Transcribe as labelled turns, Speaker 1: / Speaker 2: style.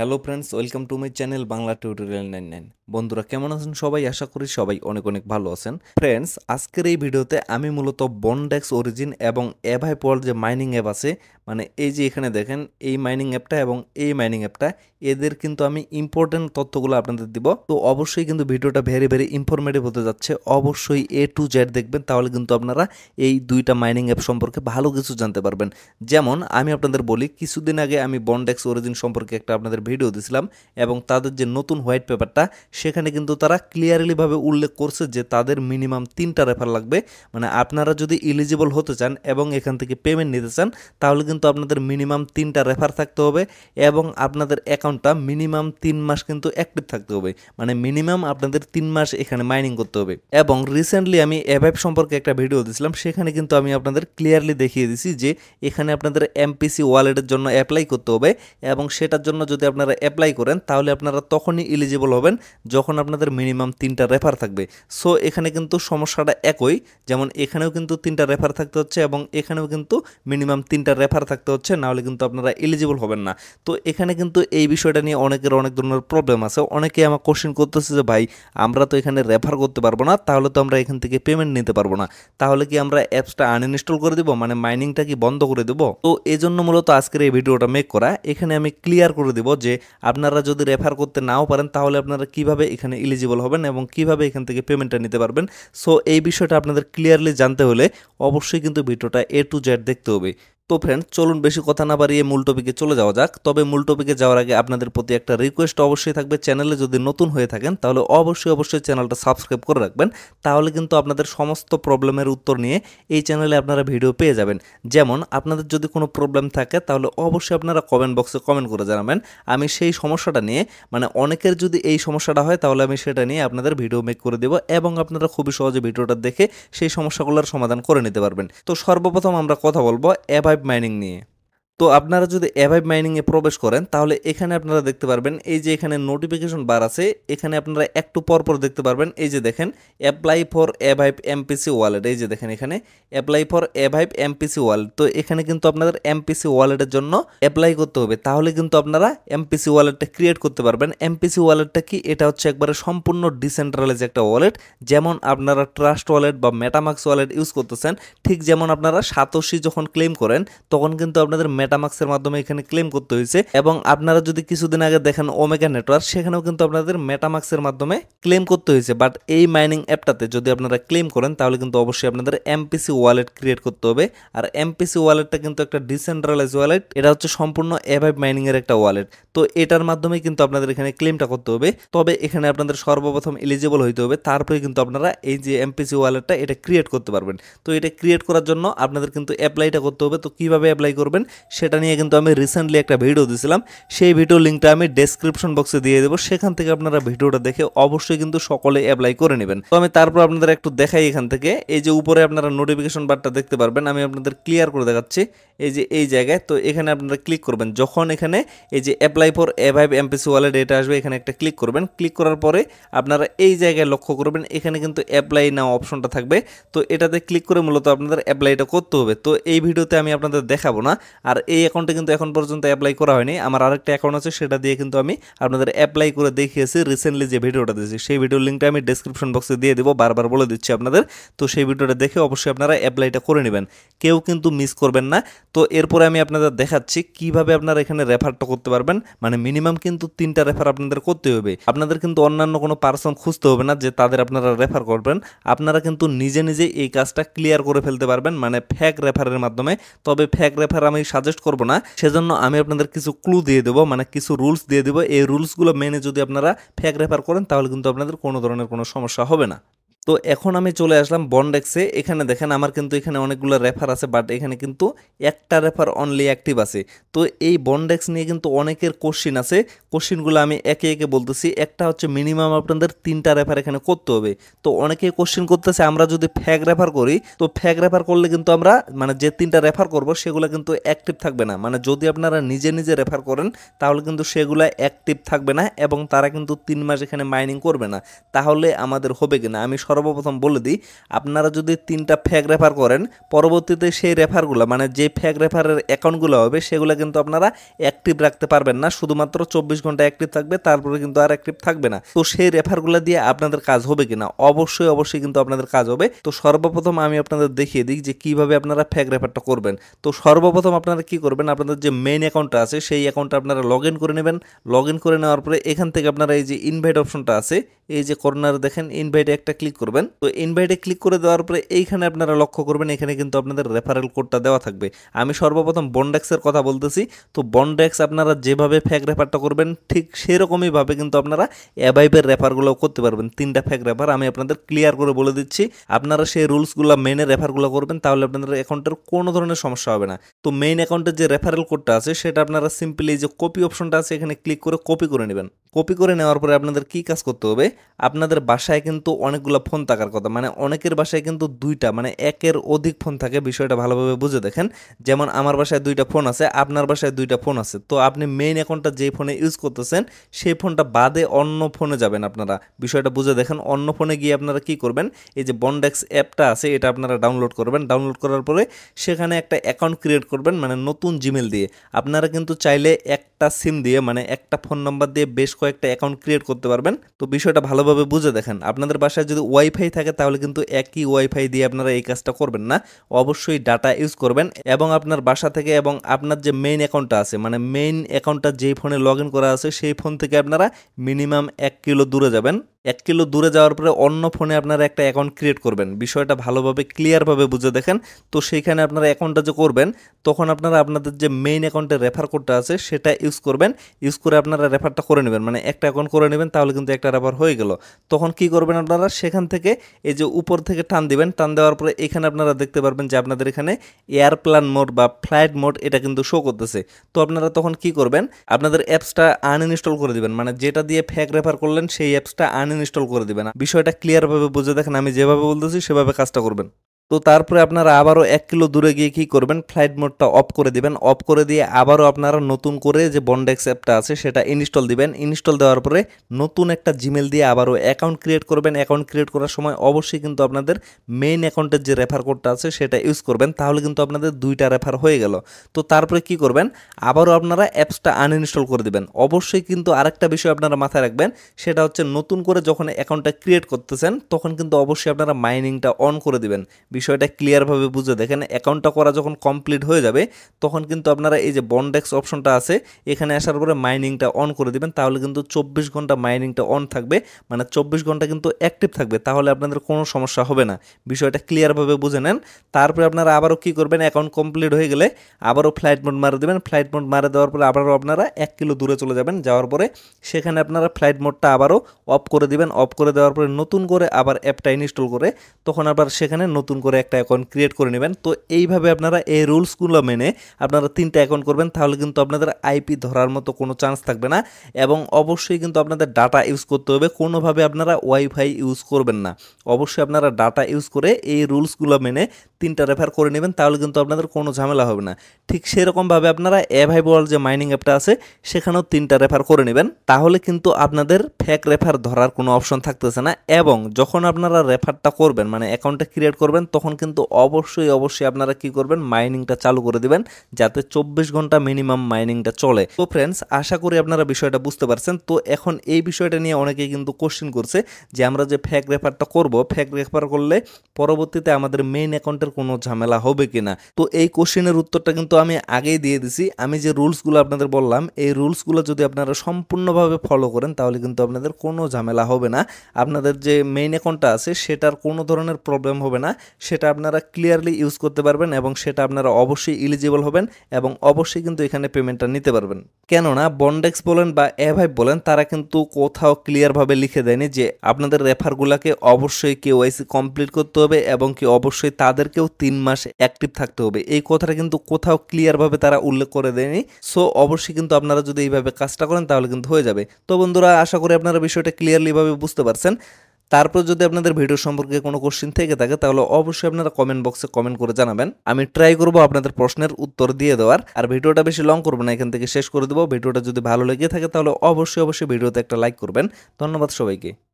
Speaker 1: hello friends welcome to my channel Bangla tutorial nine nine বন্ধুরা কেমন আছেন সবাই আশা করি সবাই অনেক অনেক ভালো আছেন ফ্রেন্ডস আজকের এই ভিডিওতে আমি মূলত বনডেক্স অরিজিন এবং এভাই হাইপল যে মাইনিং অ্যাপ আছে মানে এই যে এখানে দেখেন এই মাইনিং অ্যাপটা এবং এই মাইনিং অ্যাপটা এদের কিন্তু আমি ইম্পর্টেন্ট তথ্যগুলো আপনাদের দিব তো অবশ্যই কিন্তু ভিডিওটা ভেরি ভেরি ইনফরমেটিভ হতে যাচ্ছে অবশ্যই এ টু জেড দেখবেন তাহলে কিন্তু আপনারা এই দুইটা মাইনিং অ্যাপ সম্পর্কে ভালো কিছু জানতে পারবেন যেমন আমি আপনাদের বলি কিছুদিন আগে আমি বন্ডেক্স অরিজিন সম্পর্কে একটা আপনাদের ভিডিও দিছিলাম এবং তাদের যে নতুন হোয়াইট পেপারটা সেখানে কিন্তু তারা ক্লিয়ারলিভাবে উল্লেখ করছে যে তাদের মিনিমাম তিনটা রেফার লাগবে মানে আপনারা যদি ইলিজিবল হতে চান এবং এখান থেকে পেমেন্ট নিতে চান তাহলে কিন্তু কিন্তু আপনাদের মিনিমাম তিনটা রেফার থাকতে হবে এবং আপনাদের অ্যাকাউন্টটা মিনিমাম তিন মাস কিন্তু অ্যাক্টিভ থাকতে হবে মানে মিনিমাম আপনাদের তিন মাস এখানে মাইনিং করতে হবে এবং রিসেন্টলি আমি অ্যাপ সম্পর্কে একটা ভিডিও দিয়েছিলাম সেখানে কিন্তু আমি আপনাদের ক্লিয়ারলি দেখিয়ে দিছি যে এখানে আপনাদের এমপিসি ওয়ালেটের জন্য অ্যাপ্লাই করতে হবে এবং সেটার জন্য যদি আপনারা অ্যাপ্লাই করেন তাহলে আপনারা তখনই এলিজিবল হবেন যখন আপনাদের মিনিমাম তিনটা রেফার থাকবে সো এখানে কিন্তু সমস্যাটা একই যেমন এখানেও কিন্তু তিনটা রেফার থাকতে হচ্ছে এবং এখানেও কিন্তু মিনিমাম তিনটা রেফার থাকতে হচ্ছে নাহলে কিন্তু আপনারা এলিজিবল হবেন না তো এখানে কিন্তু এই বিষয়টা নিয়ে অনেকের অনেক ধরনের প্রবলেম আছে অনেকে আমার কোশ্চেন করতেছে যে ভাই আমরা তো এখানে রেফার করতে পারবো না তাহলে তো আমরা এখান থেকে পেমেন্ট নিতে পারবো না তাহলে কি আমরা অ্যাপসটা আনইনস্টল করে দেবো মানে মাইনিংটা কি বন্ধ করে দেবো তো এই জন্য মূলত আজকের এই ভিডিওটা মেক করা এখানে আমি ক্লিয়ার করে দেবো যে আপনারা যদি রেফার করতে নাও পারেন তাহলে আপনারা কিভাবে এখানে এলিজিবল হবেন এবং কিভাবে এখান থেকে পেমেন্টটা নিতে পারবেন সো এই বিষয়টা আপনাদের ক্লিয়ারলি জানতে হলে অবশ্যই কিন্তু ভিডিওটা এ টু জেড দেখতে হবে তো ফ্রেন্ড চলুন বেশি কথা না বাড়িয়ে মূল টপিকে চলে যাওয়া যাক তবে মূল টপিকে যাওয়ার আগে আপনাদের প্রতি একটা রিকোয়েস্ট অবশ্যই থাকবে চ্যানেলে যদি নতুন হয়ে থাকেন তাহলে অবশ্যই অবশ্যই চ্যানেলটা সাবস্ক্রাইব করে রাখবেন তাহলে কিন্তু আপনাদের সমস্ত প্রবলেমের উত্তর নিয়ে এই চ্যানেলে আপনারা ভিডিও পেয়ে যাবেন যেমন আপনাদের যদি কোনো প্রবলেম থাকে তাহলে অবশ্যই আপনারা কমেন্ট বক্সে কমেন্ট করে জানাবেন আমি সেই সমস্যাটা নিয়ে মানে অনেকের যদি এই সমস্যাটা হয় তাহলে আমি সেটা নিয়ে আপনাদের ভিডিও মেক করে দেবো এবং আপনারা খুবই সহজে ভিডিওটা দেখে সেই সমস্যাগুলোর সমাধান করে নিতে পারবেন তো সর্বপ্রথম আমরা কথা বলবো এভাবে माइनिंग नहीं है তো আপনারা যদি অ্যাভাইভ মাইনিংয়ে প্রবেশ করেন তাহলে এখানে আপনারা দেখতে পারবেন এই যে এখানে নোটিফিকেশন বার আছে এখানে আপনারা একটু পরপর দেখতে পারবেন এই যে দেখেন apply for Avive MPC wallet এই যে দেখেন এখানে apply for Avive MPC wallet তো এখানে কিন্তু আপনাদের এমপিসি ওয়ালেটের জন্য অ্যাপ্লাই করতে হবে তাহলে কিন্তু আপনারা এমপিসি ওয়ালেটটা ক্রিয়েট করতে পারবেন এমপিসি ওয়ালেটটা কি এটা হচ্ছে একবারে সম্পূর্ণ ডিসেন্ট্রালাইজ একটা ওয়ালেট যেমন আপনারা ট্রাস্ট ওয়ালেট বা মেটামাক্স ওয়ালেট ইউজ করতেছেন ঠিক যেমন আপনারা সাতশি যখন ক্লেম করেন তখন কিন্তু আপনাদের মেটামাক্সের মাধ্যমে এখানে ক্লেম করতে হয়েছে এবং আপনারা যদি কিছুদিন আগে দেখেন ওমেগা নেটওয়ার্ক সেখানেও কিন্তু আপনাদের মেটামাক্সের মাধ্যমে ক্লেম করতে হয়েছে বাট এই মাইনিং অ্যাপটাতে যদি আপনারা ক্লেম করেন তাহলে কিন্তু অবশ্যই আপনাদের এমপিসি ওয়ালেট ক্রিয়েট করতে হবে আর এমপিসি ওয়ালেটটা কিন্তু একটা ডিসেন্ট্রালাইজ ওয়ালেট এটা হচ্ছে সম্পূর্ণ অ্যাভাইভ মাইনিংয়ের একটা ওয়ালেট তো এটার মাধ্যমে কিন্তু আপনাদের এখানে ক্লেমটা করতে হবে তবে এখানে আপনাদের সর্বপ্রথম এলিজিবল হইতে হবে তারপরে কিন্তু আপনারা এই যে এমপিসি ওয়ালেটটা এটা ক্রিয়েট করতে পারবেন তো এটা ক্রিয়েট করার জন্য আপনাদের কিন্তু অ্যাপ্লাইটা করতে হবে তো কীভাবে অ্যাপ্লাই করবেন সেটা নিয়ে কিন্তু আমি রিসেন্টলি একটা ভিডিও দিয়েছিলাম সেই ভিডিও লিঙ্কটা আমি ডেসক্রিপশন বক্সে দিয়ে দেবো সেখান থেকে আপনারা ভিডিওটা দেখে অবশ্যই কিন্তু সকলে অ্যাপ্লাই করে নেবেন তো আমি তারপর আপনাদের একটু দেখাই এখান থেকে এই যে উপরে আপনারা নোটিফিকেশন বারটা দেখতে পারবেন আমি আপনাদের ক্লিয়ার করে দেখাচ্ছি এই যে এই জায়গায় তো এখানে আপনারা ক্লিক করবেন যখন এখানে এই যে apply for Avive MPC wallet এটা আসবে এখানে একটা ক্লিক করবেন ক্লিক করার পরে আপনারা এই জায়গায় লক্ষ্য করবেন এখানে কিন্তু অ্যাপ্লাই নাও অপশনটা থাকবে তো এটাতে ক্লিক করে মূলত আপনাদের অ্যাপ্লাইটা করতে হবে তো এই ভিডিওতে আমি আপনাদের দেখাবো না আর এই অ্যাকাউন্টে কিন্তু এখন পর্যন্ত অ্যাপ্লাই করা হয়নি আমার আরেকটা অ্যাকাউন্ট আছে সেটা দিয়ে কিন্তু আমি আপনাদের অ্যাপ্লাই করে দেখিয়েছি রিসেন্টলি যে ভিডিওটা দিয়েছি সেই ভিডিওর লিঙ্কটা আমি ডেসক্রিপশন বক্সে দিয়ে দেবো বারবার বলে দিচ্ছি আপনাদের তো সেই ভিডিওটা দেখে অবশ্যই আপনারা অ্যাপ্লাইটা করে নেবেন কেউ কিন্তু মিস করবেন না তো এরপরে আমি আপনাদের দেখাচ্ছি কিভাবে আপনারা এখানে রেফারটা করতে পারবেন মানে মিনিমাম কিন্তু তিনটা রেফার আপনাদের করতে হবে আপনাদের কিন্তু অন্যান্য কোনো পার্সন খুঁজতে হবে না যে তাদের আপনারা রেফার করবেন আপনারা কিন্তু নিজে নিজে এই কাজটা ক্লিয়ার করে ফেলতে পারবেন মানে ফ্যাক রেফারের মাধ্যমে তবে ফ্যাক রেফার আমি সাজেস্ট সাজেস্ট করবো না সেজন্য আমি আপনাদের কিছু ক্লু দিয়ে দেবো মানে কিছু রুলস দিয়ে দেবো এই রুলসগুলো মেনে যদি আপনারা ফ্যাক রেফার করেন তাহলে কিন্তু আপনাদের কোনো ধরনের কোনো সমস্যা হবে না তো এখন আমি চলে আসলাম বন্ডেক্সে এখানে দেখেন আমার কিন্তু এখানে অনেকগুলো রেফার আছে বাট এখানে কিন্তু একটা রেফার অনলি অ্যাক্টিভ আছে তো এই বন্ডেক্স নিয়ে কিন্তু অনেকের কোশ্চিন আছে কোশ্চিনগুলো আমি একে একে বলতেছি একটা হচ্ছে মিনিমাম আপনাদের তিনটা রেফার এখানে করতে হবে তো অনেকে কোশ্চিন করতেছে আমরা যদি ফ্যাক রেফার করি তো ফ্যাক রেফার করলে কিন্তু আমরা মানে যে তিনটা রেফার করব সেগুলো কিন্তু অ্যাক্টিভ থাকবে না মানে যদি আপনারা নিজে নিজে রেফার করেন তাহলে কিন্তু সেগুলো অ্যাক্টিভ থাকবে না এবং তারা কিন্তু তিন মাস এখানে মাইনিং করবে না তাহলে আমাদের হবে কিনা আমি সর সর্বপ্রথম বলে দিই আপনারা যদি তিনটা ফ্যাক রেফার করেন পরবর্তীতে সেই রেফারগুলো মানে যে ফ্যাক রেফারের অ্যাকাউন্টগুলো হবে সেগুলো কিন্তু আপনারা অ্যাক্টিভ রাখতে পারবেন না শুধুমাত্র চব্বিশ ঘন্টা অ্যাক্টিভ থাকবে তারপরে কিন্তু আর অ্যাক্টিভ থাকবে না তো সেই রেফারগুলো দিয়ে আপনাদের কাজ হবে কিনা অবশ্যই অবশ্যই কিন্তু আপনাদের কাজ হবে তো সর্বপ্রথম আমি আপনাদের দেখিয়ে দিই যে কিভাবে আপনারা ফ্যাক রেফারটা করবেন তো সর্বপ্রথম আপনারা কি করবেন আপনাদের যে মেইন অ্যাকাউন্টটা আছে সেই অ্যাকাউন্টটা আপনারা লগ ইন করে নেবেন লগ ইন করে নেওয়ার পরে এখান থেকে আপনারা এই যে ইনভাইট অপশনটা আছে এই যে কর্নার দেখেন ইনভাইটে একটা ক্লিক করবেন করবেন তো ইনভাইটে ক্লিক করে দেওয়ার পরে এইখানে আপনারা লক্ষ্য করবেন এখানে কিন্তু আপনাদের রেফারেল কোডটা দেওয়া থাকবে আমি সর্বপ্রথম বন্ডেক্সের কথা বলতেছি তো বন্ডেক্স আপনারা যেভাবে ফ্যাক রেফারটা করবেন ঠিক সেরকমইভাবে কিন্তু আপনারা অ্যাবাইবের রেফারগুলো করতে পারবেন তিনটা ফ্যাক রেফার আমি আপনাদের ক্লিয়ার করে বলে দিচ্ছি আপনারা সেই রুলসগুলো মেনে রেফারগুলো করবেন তাহলে আপনাদের অ্যাকাউন্টের কোনো ধরনের সমস্যা হবে না তো মেইন অ্যাকাউন্টের যে রেফারেল কোডটা আছে সেটা আপনারা সিম্পলি যে কপি অপশনটা আছে এখানে ক্লিক করে কপি করে নেবেন কপি করে নেওয়ার পরে আপনাদের কি কাজ করতে হবে আপনাদের বাসায় কিন্তু অনেকগুলো ফোন থাকার কথা মানে অনেকের বাসায় কিন্তু দুইটা মানে একের অধিক ফোন থাকে বিষয়টা ভালোভাবে বুঝে দেখেন যেমন আমার বাসায় দুইটা ফোন আছে আপনার বাসায় দুইটা ফোন আছে তো আপনি মেইন অ্যাকাউন্টটা যেই ফোনে ইউজ করতেছেন সেই ফোনটা বাদে অন্য ফোনে যাবেন আপনারা বিষয়টা বুঝে দেখেন অন্য ফোনে গিয়ে আপনারা কি করবেন এই যে বন্ডেক্স অ্যাপটা আছে এটা আপনারা ডাউনলোড করবেন ডাউনলোড করার পরে সেখানে একটা অ্যাকাউন্ট ক্রিয়েট করবেন মানে নতুন জিমেল দিয়ে আপনারা কিন্তু চাইলে একটা সিম দিয়ে মানে একটা ফোন নাম্বার দিয়ে বেশ কয়েকটা অ্যাকাউন্ট ক্রিয়েট করতে পারবেন তো বিষয়টা ভালোভাবে বুঝে দেখেন আপনাদের বাসায় যদি ওয়াইফাই থাকে তাহলে কিন্তু একই ওয়াইফাই দিয়ে আপনারা এই কাজটা করবেন না অবশ্যই ডাটা ইউজ করবেন এবং আপনার বাসা থেকে এবং আপনার যে মেইন অ্যাকাউন্টটা আছে মানে মেইন অ্যাকাউন্টটা যেই ফোনে লগ করা আছে সেই ফোন থেকে আপনারা মিনিমাম এক কিলো দূরে যাবেন এক কিলো দূরে যাওয়ার পরে অন্য ফোনে আপনারা একটা অ্যাকাউন্ট ক্রিয়েট করবেন বিষয়টা ভালোভাবে ক্লিয়ারভাবে বুঝে দেখেন তো সেইখানে আপনারা অ্যাকাউন্টটা যে করবেন তখন আপনারা আপনাদের যে মেইন অ্যাকাউন্টে রেফার কোডটা আছে সেটা ইউজ করবেন ইউজ করে আপনারা রেফারটা করে নেবেন মানে একটা অ্যাকাউন্ট করে নেবেন তাহলে কিন্তু একটা রেফার হয়ে গেল তখন কি করবেন আপনারা সেখান থেকে এই যে উপর থেকে টান দিবেন টান দেওয়ার পরে এখানে আপনারা দেখতে পারবেন যে আপনাদের এখানে এয়ারপ্লান মোড বা ফ্লাইট মোড এটা কিন্তু শো করতেছে তো আপনারা তখন কি করবেন আপনাদের অ্যাপসটা আনইনস্টল করে দিবেন মানে যেটা দিয়ে ফ্যাক রেফার করলেন সেই অ্যাপসটা আন ইনস্টল করে দিবে না বিষয়টা ক্লিয়ারভাবে বুঝে দেখেন আমি যেভাবে বলতেছি সেভাবে কাজটা করবেন তো তারপরে আপনারা আবারও এক কিলো দূরে গিয়ে কি করবেন ফ্লাইট মোডটা অফ করে দিবেন অফ করে দিয়ে আবারও আপনারা নতুন করে যে বন্ডেক্স অ্যাপটা আছে সেটা ইনস্টল দিবেন ইনস্টল দেওয়ার পরে নতুন একটা জিমেল দিয়ে আবারও অ্যাকাউন্ট ক্রিয়েট করবেন অ্যাকাউন্ট ক্রিয়েট করার সময় অবশ্যই কিন্তু আপনাদের মেইন অ্যাকাউন্টের যে রেফার কোডটা আছে সেটা ইউজ করবেন তাহলে কিন্তু আপনাদের দুইটা রেফার হয়ে গেল তো তারপরে কি করবেন আবারও আপনারা অ্যাপসটা আনইনস্টল করে দেবেন অবশ্যই কিন্তু আরেকটা বিষয় আপনারা মাথায় রাখবেন সেটা হচ্ছে নতুন করে যখন অ্যাকাউন্টটা ক্রিয়েট করতেছেন তখন কিন্তু অবশ্যই আপনারা মাইনিংটা অন করে দেবেন বিষয়টা ক্লিয়ারভাবে বুঝে দেখেন অ্যাকাউন্টটা করা যখন কমপ্লিট হয়ে যাবে তখন কিন্তু আপনারা এই যে বন্ডেক্স অপশনটা আছে এখানে আসার পরে মাইনিংটা অন করে দেবেন তাহলে কিন্তু চব্বিশ ঘন্টা মাইনিংটা অন থাকবে মানে চব্বিশ ঘন্টা কিন্তু অ্যাক্টিভ থাকবে তাহলে আপনাদের কোনো সমস্যা হবে না বিষয়টা ক্লিয়ারভাবে বুঝে নেন তারপরে আপনারা আবারও কী করবেন অ্যাকাউন্ট কমপ্লিট হয়ে গেলে আবারও ফ্লাইট মোড মারে দেবেন ফ্লাইট মোড মারে দেওয়ার পরে আবারও আপনারা এক কিলো দূরে চলে যাবেন যাওয়ার পরে সেখানে আপনারা ফ্লাইট মোডটা আবারও অফ করে দিবেন অফ করে দেওয়ার পরে নতুন করে আবার অ্যাপটা ইনস্টল করে তখন আবার সেখানে নতুন করে করে একটা অ্যাকাউন্ট ক্রিয়েট করে নেবেন তো এইভাবে আপনারা এই রুলসগুলো মেনে আপনারা তিনটা অ্যাকাউন্ট করবেন তাহলে কিন্তু আপনাদের আইপি ধরার মতো কোনো চান্স থাকবে না এবং অবশ্যই কিন্তু আপনাদের ডাটা ইউজ করতে হবে কোনোভাবে আপনারা ওয়াইফাই ইউজ করবেন না অবশ্যই আপনারা ডাটা ইউজ করে এই রুলসগুলো মেনে তিনটা রেফার করে নেবেন তাহলে কিন্তু আপনাদের কোনো ঝামেলা হবে না ঠিক সেরকমভাবে আপনারা এভাইবল যে মাইনিং অ্যাপটা আছে সেখানেও তিনটা রেফার করে নেবেন তাহলে কিন্তু আপনাদের ফেক রেফার ধরার কোনো অপশন থাকতেছে না এবং যখন আপনারা রেফারটা করবেন মানে অ্যাকাউন্টটা ক্রিয়েট করবেন তখন কিন্তু অবশ্যই অবশ্যই আপনারা কি করবেন মাইনিংটা চালু করে দিবেন যাতে চব্বিশ ঘন্টা মিনিমাম মাইনিংটা চলে তো ফ্রেন্ডস আশা করি আপনারা বিষয়টা বুঝতে পারছেন তো এখন এই বিষয়টা নিয়ে অনেকেই কিন্তু কোশ্চেন করছে যে আমরা যে ফেক রেফারটা করব ফেক রেফার করলে পরবর্তীতে আমাদের মেইন অ্যাকাউন্টের পরীক্ষার কোনো ঝামেলা হবে কিনা তো এই কোশ্চেনের উত্তরটা কিন্তু আমি আগেই দিয়ে দিছি আমি যে রুলসগুলো আপনাদের বললাম এই রুলসগুলো যদি আপনারা সম্পূর্ণভাবে ফলো করেন তাহলে কিন্তু আপনাদের কোনো ঝামেলা হবে না আপনাদের যে মেইন অ্যাকাউন্টটা আছে সেটার কোনো ধরনের প্রবলেম হবে না সেটা আপনারা ক্লিয়ারলি ইউজ করতে পারবেন এবং সেটা আপনারা অবশ্যই ইলিজিবল হবেন এবং অবশ্যই কিন্তু এখানে পেমেন্টটা নিতে পারবেন কেননা বন্ডেক্স বলেন বা ভাই বলেন তারা কিন্তু কোথাও ক্লিয়ারভাবে লিখে দেয়নি যে আপনাদের রেফারগুলোকে অবশ্যই কেওয়াইসি কমপ্লিট করতে হবে এবং কি অবশ্যই তাদেরকে কেউ তিন মাস অ্যাক্টিভ থাকতে হবে এই কথাটা কিন্তু কোথাও ক্লিয়ারভাবে তারা উল্লেখ করে দেয়নি সো অবশ্যই কিন্তু আপনারা যদি এইভাবে কাজটা করেন তাহলে কিন্তু হয়ে যাবে তো বন্ধুরা আশা করি আপনারা বিষয়টা ক্লিয়ারলিভাবে বুঝতে পারছেন তারপর যদি আপনাদের ভিডিও সম্পর্কে কোনো কোশ্চিন থেকে থাকে তাহলে অবশ্যই আপনারা কমেন্ট বক্সে কমেন্ট করে জানাবেন আমি ট্রাই করব আপনাদের প্রশ্নের উত্তর দিয়ে দেওয়ার আর ভিডিওটা বেশি লং করবো না এখান থেকে শেষ করে দেবো ভিডিওটা যদি ভালো লেগে থাকে তাহলে অবশ্যই অবশ্যই ভিডিওতে একটা লাইক করবেন ধন্যবাদ সবাইকে